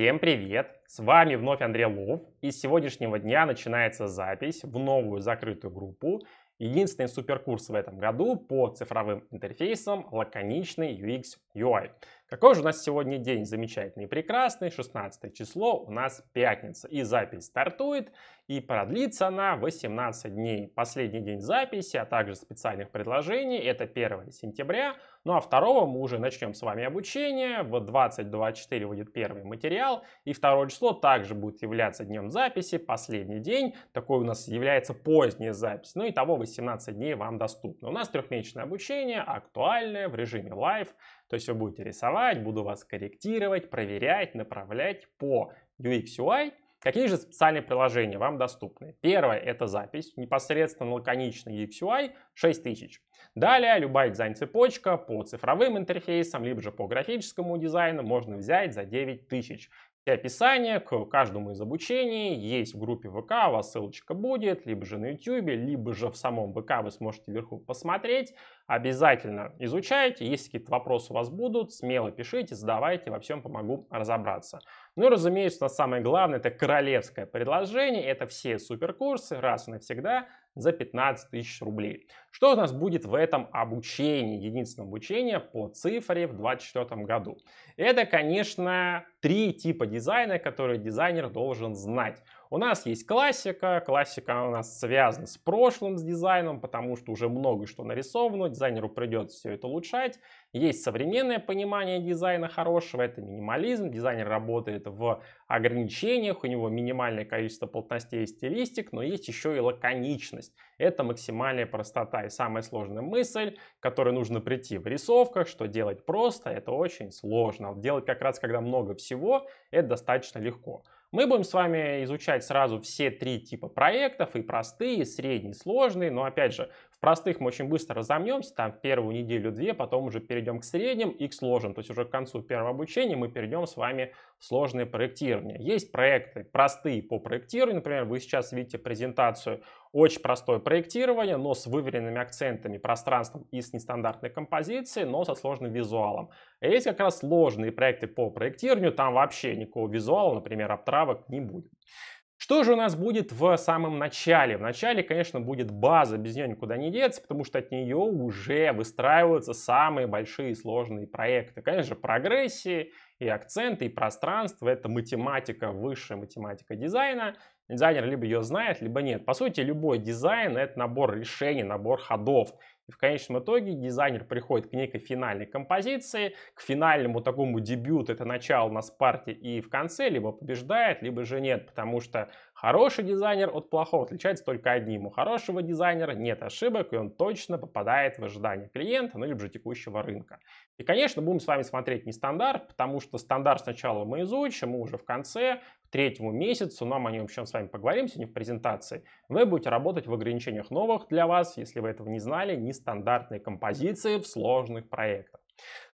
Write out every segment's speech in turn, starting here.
Всем привет! С вами вновь Андрей Лов. И с сегодняшнего дня начинается запись в новую закрытую группу. Единственный суперкурс в этом году по цифровым интерфейсам лаконичный UX UI. Какой же у нас сегодня день замечательный и прекрасный. 16 число у нас пятница. И запись стартует и продлится она 18 дней. Последний день записи, а также специальных предложений – это 1 сентября. Ну а 2 мы уже начнем с вами обучение. В 20.24 будет первый материал. И второе число также будет являться днем записи, последний день. Такой у нас является поздняя запись. Ну и того 18 дней вам доступно. У нас трехмесячное обучение, актуальное, в режиме лайв. То есть вы будете рисовать, буду вас корректировать, проверять, направлять по UX UI – Какие же специальные приложения вам доступны? Первое – это запись, непосредственно лаконичный UXUI 6000. Далее любая дизайн-цепочка по цифровым интерфейсам, либо же по графическому дизайну можно взять за 9000 все описания к каждому из обучений есть в группе ВК, у вас ссылочка будет, либо же на YouTube, либо же в самом ВК вы сможете вверху посмотреть. Обязательно изучайте, если какие-то вопросы у вас будут, смело пишите, задавайте, во всем помогу разобраться. Ну и, разумеется, у нас самое главное, это королевское предложение, это все суперкурсы, раз и навсегда – за 15 тысяч рублей. Что у нас будет в этом обучении, единственном обучении по цифре в 2024 году? Это, конечно, три типа дизайна, которые дизайнер должен знать. У нас есть классика, классика у нас связана с прошлым, с дизайном, потому что уже много что нарисовано, дизайнеру придется все это улучшать. Есть современное понимание дизайна хорошего, это минимализм, дизайнер работает в ограничениях, у него минимальное количество плотностей и стилистик, но есть еще и лаконичность. Это максимальная простота и самая сложная мысль, к которой нужно прийти в рисовках, что делать просто, это очень сложно. Делать как раз, когда много всего, это достаточно легко. Мы будем с вами изучать сразу все три типа проектов, и простые, и средние, и сложные, но опять же, простых мы очень быстро разомнемся, там первую неделю-две, потом уже перейдем к средним и к сложным. То есть уже к концу первого обучения мы перейдем с вами в сложное проектирование. Есть проекты простые по проектированию, например, вы сейчас видите презентацию очень простое проектирование, но с выверенными акцентами, пространством и с нестандартной композицией, но со сложным визуалом. есть как раз сложные проекты по проектированию, там вообще никакого визуала, например, обтравок не будет. Что же у нас будет в самом начале? В начале, конечно, будет база, без нее никуда не деться, потому что от нее уже выстраиваются самые большие и сложные проекты. Конечно, прогрессии и акценты, и пространство — это математика, высшая математика дизайна. Дизайнер либо ее знает, либо нет. По сути, любой дизайн — это набор решений, набор ходов. И в конечном итоге дизайнер приходит к некой финальной композиции, к финальному такому дебюту, это начало на спарте и в конце, либо побеждает, либо же нет, потому что Хороший дизайнер от плохого отличается только одним. У хорошего дизайнера нет ошибок, и он точно попадает в ожидания клиента, ну или же текущего рынка. И, конечно, будем с вами смотреть не стандарт, потому что стандарт сначала мы изучим, мы уже в конце, к третьему месяцу, нам о нем еще с вами поговорим сегодня в презентации. Вы будете работать в ограничениях новых для вас, если вы этого не знали, нестандартные композиции в сложных проектах.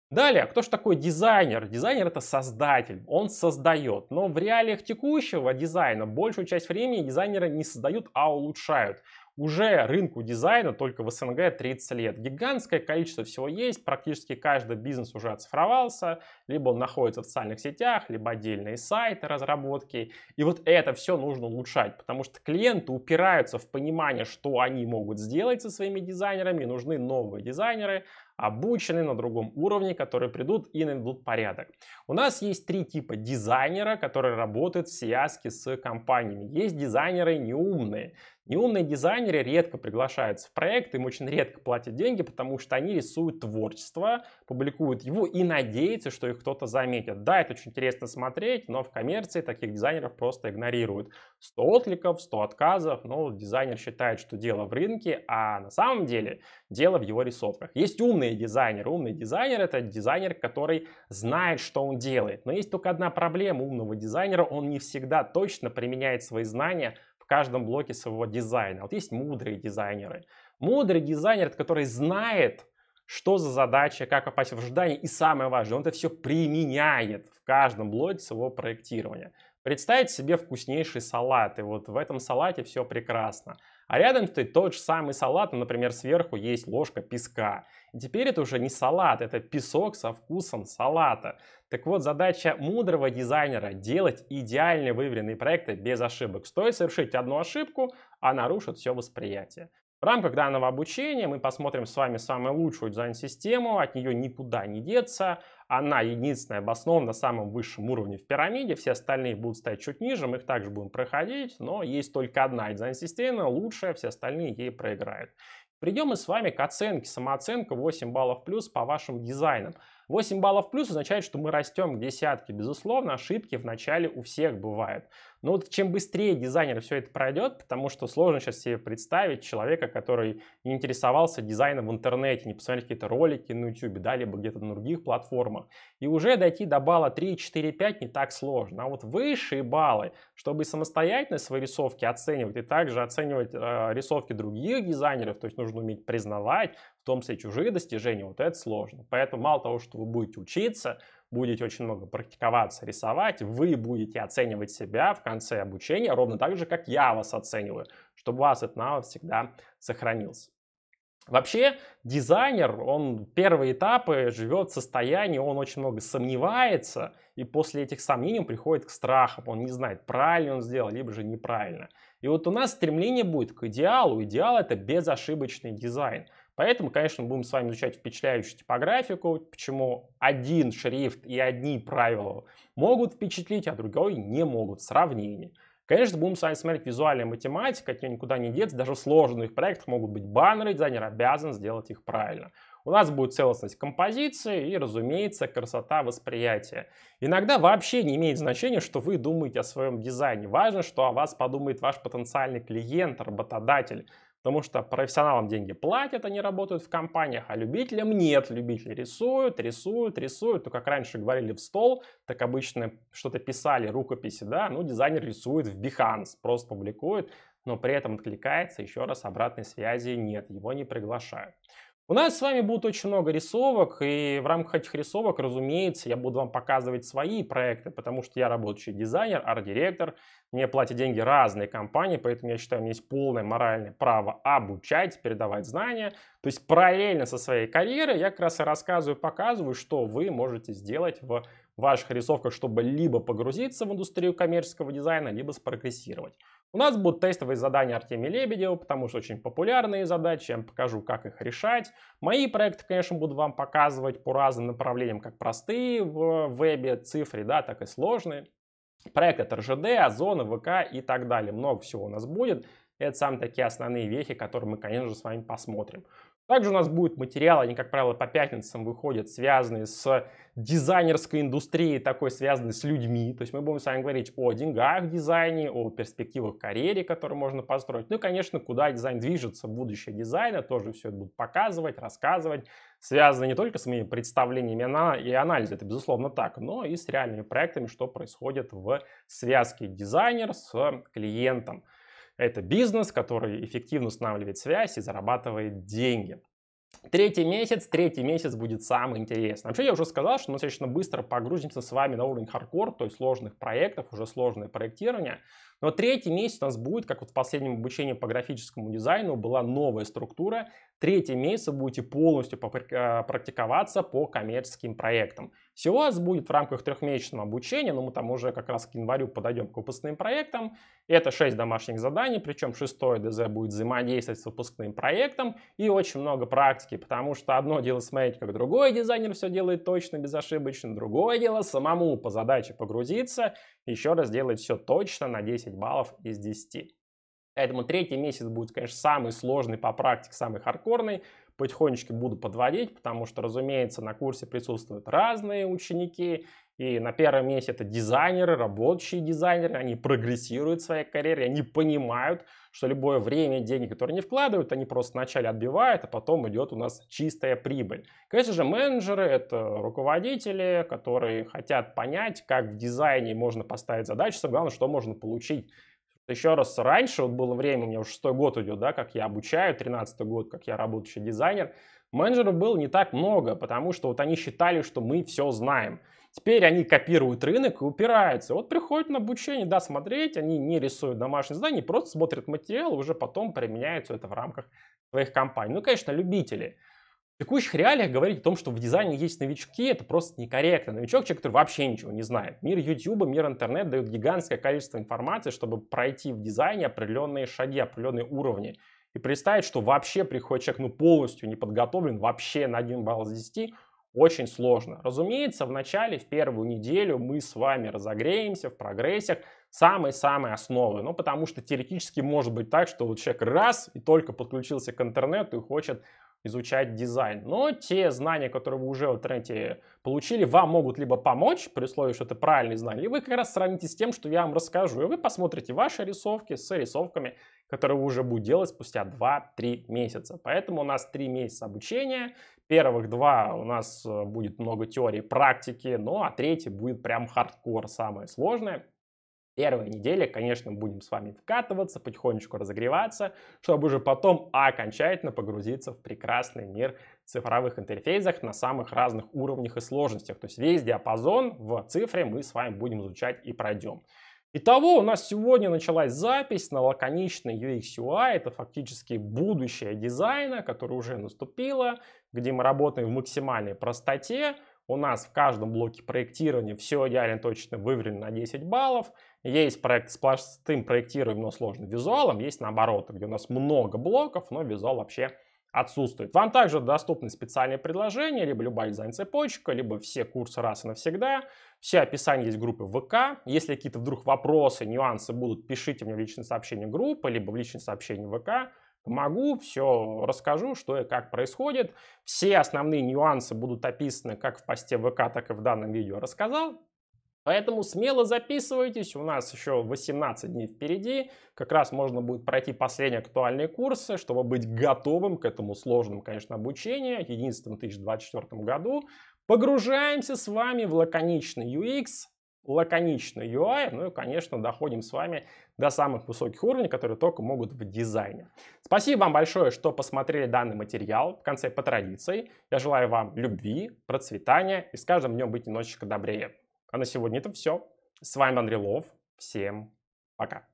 Далее, кто же такой дизайнер? Дизайнер это создатель, он создает. Но в реалиях текущего дизайна большую часть времени дизайнеры не создают, а улучшают. Уже рынку дизайна только в СНГ 30 лет. Гигантское количество всего есть, практически каждый бизнес уже оцифровался, либо он находится в социальных сетях, либо отдельные сайты разработки. И вот это все нужно улучшать, потому что клиенты упираются в понимание, что они могут сделать со своими дизайнерами, нужны новые дизайнеры, обучены на другом уровне, которые придут и наведут порядок. У нас есть три типа дизайнера, которые работают в связке с компаниями. Есть дизайнеры неумные. Неумные дизайнеры редко приглашаются в проект, им очень редко платят деньги, потому что они рисуют творчество, публикуют его и надеются, что их кто-то заметит. Да, это очень интересно смотреть, но в коммерции таких дизайнеров просто игнорируют. 100 откликов, 100 отказов, но дизайнер считает, что дело в рынке, а на самом деле дело в его рисовках. Есть умные Умный дизайнер, Умный дизайнер это дизайнер, который знает, что он делает. Но есть только одна проблема умного дизайнера. Он не всегда точно применяет свои знания в каждом блоке своего дизайна. Вот есть мудрые дизайнеры. Мудрый дизайнер, это который знает, что за задача, как попасть в ожидание. И самое важное, он это все применяет в каждом блоке своего проектирования. Представить себе вкуснейший салат, и вот в этом салате все прекрасно. А рядом стоит тот же самый салат, но, ну, например, сверху есть ложка песка. И теперь это уже не салат, это песок со вкусом салата. Так вот, задача мудрого дизайнера – делать идеально выверенные проекты без ошибок. Стоит совершить одну ошибку, а нарушит все восприятие. В рамках данного обучения мы посмотрим с вами самую лучшую дизайн-систему, от нее никуда не деться – она единственная обоснована на самом высшем уровне в пирамиде. Все остальные будут стоять чуть ниже, мы их также будем проходить. Но есть только одна дизайн-система, лучшая, все остальные ей проиграют. Придем мы с вами к оценке. Самооценка 8 баллов плюс по вашим дизайнам. 8 баллов плюс означает, что мы растем к десятке. Безусловно, ошибки в начале у всех бывают. Но вот чем быстрее дизайнер все это пройдет, потому что сложно сейчас себе представить человека, который не интересовался дизайном в интернете, не посмотрел какие-то ролики на YouTube, да, либо где-то на других платформах. И уже дойти до балла 3, 4, 5 не так сложно. А вот высшие баллы, чтобы самостоятельно свои рисовки оценивать и также оценивать э, рисовки других дизайнеров, то есть нужно уметь признавать, том числе чужие достижения, вот это сложно. Поэтому мало того, что вы будете учиться, будете очень много практиковаться, рисовать, вы будете оценивать себя в конце обучения ровно так же, как я вас оцениваю, чтобы у вас этот навык всегда сохранился. Вообще дизайнер, он первые этапы живет в состоянии, он очень много сомневается, и после этих сомнений он приходит к страхам, он не знает, правильно он сделал, либо же неправильно. И вот у нас стремление будет к идеалу. Идеал это безошибочный дизайн. Поэтому, конечно, будем с вами изучать впечатляющую типографику, почему один шрифт и одни правила могут впечатлить, а другой не могут. Сравнение. Конечно, будем с вами смотреть визуальная математика, от нее никуда не деться. Даже в сложных проектах могут быть баннеры, дизайнер обязан сделать их правильно. У нас будет целостность композиции и, разумеется, красота восприятия. Иногда вообще не имеет значения, что вы думаете о своем дизайне. Важно, что о вас подумает ваш потенциальный клиент, работодатель. Потому что профессионалам деньги платят, они работают в компаниях, а любителям нет. Любители рисуют, рисуют, рисуют. То, ну, как раньше говорили в стол, так обычно что-то писали, рукописи, да. Ну, дизайнер рисует в Behance, просто публикует, но при этом откликается, еще раз, обратной связи нет, его не приглашают. У нас с вами будет очень много рисовок, и в рамках этих рисовок, разумеется, я буду вам показывать свои проекты, потому что я рабочий дизайнер, арт-директор, мне платят деньги разные компании, поэтому я считаю, у меня есть полное моральное право обучать, передавать знания. То есть параллельно со своей карьерой я как раз и рассказываю, показываю, что вы можете сделать в ваших рисовках, чтобы либо погрузиться в индустрию коммерческого дизайна, либо спрогрессировать. У нас будут тестовые задания Артемия Лебедева, потому что очень популярные задачи, я вам покажу, как их решать. Мои проекты, конечно, буду вам показывать по разным направлениям, как простые в вебе, цифры, да, так и сложные проект РЖД, Озона, ВК и так далее. Много всего у нас будет. Это самые такие основные вехи, которые мы, конечно же, с вами посмотрим. Также у нас будут материалы, они, как правило, по пятницам выходят, связанные с дизайнерской индустрией, такой связанной с людьми. То есть мы будем с вами говорить о деньгах дизайне, о перспективах карьере, которую можно построить. Ну и, конечно, куда дизайн движется, будущее дизайна, тоже все это будут показывать, рассказывать. Связано не только с моими представлениями и анализом, это безусловно так, но и с реальными проектами, что происходит в связке дизайнер с клиентом. Это бизнес, который эффективно устанавливает связь и зарабатывает деньги. Третий месяц, третий месяц будет самый интересный. Вообще я уже сказал, что мы достаточно быстро погрузимся с вами на уровень хардкор, то есть сложных проектов, уже сложное проектирование. Но третий месяц у нас будет, как вот в последнем обучении по графическому дизайну, была новая структура. Третий месяц вы будете полностью а, практиковаться по коммерческим проектам. Всего у вас будет в рамках трехмесячного обучения, но мы там уже как раз к январю подойдем к выпускным проектам. Это 6 домашних заданий, причем 6 ДЗ будет взаимодействовать с выпускным проектом и очень много практики, потому что одно дело смотреть, как другой дизайнер все делает точно, безошибочно, другое дело самому по задаче погрузиться, еще раз делать все точно, на надеюсь, 10 баллов из 10. Поэтому третий месяц будет, конечно, самый сложный по практике, самый хардкорный. Потихонечку буду подводить, потому что, разумеется, на курсе присутствуют разные ученики, и на первом месте это дизайнеры, работающие дизайнеры, они прогрессируют в своей карьере, они понимают, что любое время и деньги, которые они вкладывают, они просто вначале отбивают, а потом идет у нас чистая прибыль. Конечно же, менеджеры — это руководители, которые хотят понять, как в дизайне можно поставить задачу, самое главное, что можно получить. Еще раз, раньше вот было время, у меня уже шестой год идет, да, как я обучаю, тринадцатый год, как я работающий дизайнер, менеджеров было не так много, потому что вот они считали, что мы все знаем — Теперь они копируют рынок и упираются. Вот приходят на обучение, да, смотреть, они не рисуют домашние задания, просто смотрят материал, уже потом применяют это в рамках своих компаний. Ну, конечно, любители. В текущих реалиях говорить о том, что в дизайне есть новички, это просто некорректно. Новичок человек, который вообще ничего не знает. Мир YouTube, мир интернет дают гигантское количество информации, чтобы пройти в дизайне определенные шаги, определенные уровни. И представить, что вообще приходит человек ну, полностью не подготовлен, вообще на один балл из 10, очень сложно. Разумеется, в начале, в первую неделю мы с вами разогреемся в прогрессиях самой-самой основы. Ну, потому что теоретически может быть так, что вот человек раз и только подключился к интернету и хочет изучать дизайн. Но те знания, которые вы уже в интернете получили, вам могут либо помочь, при условии, что это правильные знания, либо вы как раз сравните с тем, что я вам расскажу. И вы посмотрите ваши рисовки с рисовками, которые вы уже будете делать спустя 2-3 месяца. Поэтому у нас 3 месяца обучения, первых два у нас э, будет много теории практики, ну а третий будет прям хардкор, самое сложное. Первая неделя, конечно, будем с вами вкатываться, потихонечку разогреваться, чтобы уже потом окончательно погрузиться в прекрасный мир цифровых интерфейсов на самых разных уровнях и сложностях. То есть весь диапазон в цифре мы с вами будем изучать и пройдем. Итого у нас сегодня началась запись на лаконичный UX UI. Это фактически будущее дизайна, которое уже наступило, где мы работаем в максимальной простоте. У нас в каждом блоке проектирования все идеально точно выверено на 10 баллов. Есть проект с простым проектированием, но сложным визуалом. Есть наоборот, где у нас много блоков, но визуал вообще отсутствует. Вам также доступны специальные предложения, либо любая дизайн-цепочка, либо все курсы раз и навсегда. Все описания есть группы ВК. Если какие-то вдруг вопросы, нюансы будут, пишите мне в личное сообщение группы, либо в личное сообщение ВК. Помогу, все расскажу, что и как происходит. Все основные нюансы будут описаны как в посте ВК, так и в данном видео рассказал. Поэтому смело записывайтесь, у нас еще 18 дней впереди. Как раз можно будет пройти последние актуальные курсы, чтобы быть готовым к этому сложному, конечно, обучению, в 2024 году. Погружаемся с вами в лаконичный UX, лаконичный UI, ну и, конечно, доходим с вами до самых высоких уровней, которые только могут в дизайне. Спасибо вам большое, что посмотрели данный материал. В конце по традиции я желаю вам любви, процветания и с каждым днем быть немножечко добрее. А на сегодня это все. С вами Андрей Лов. Всем пока.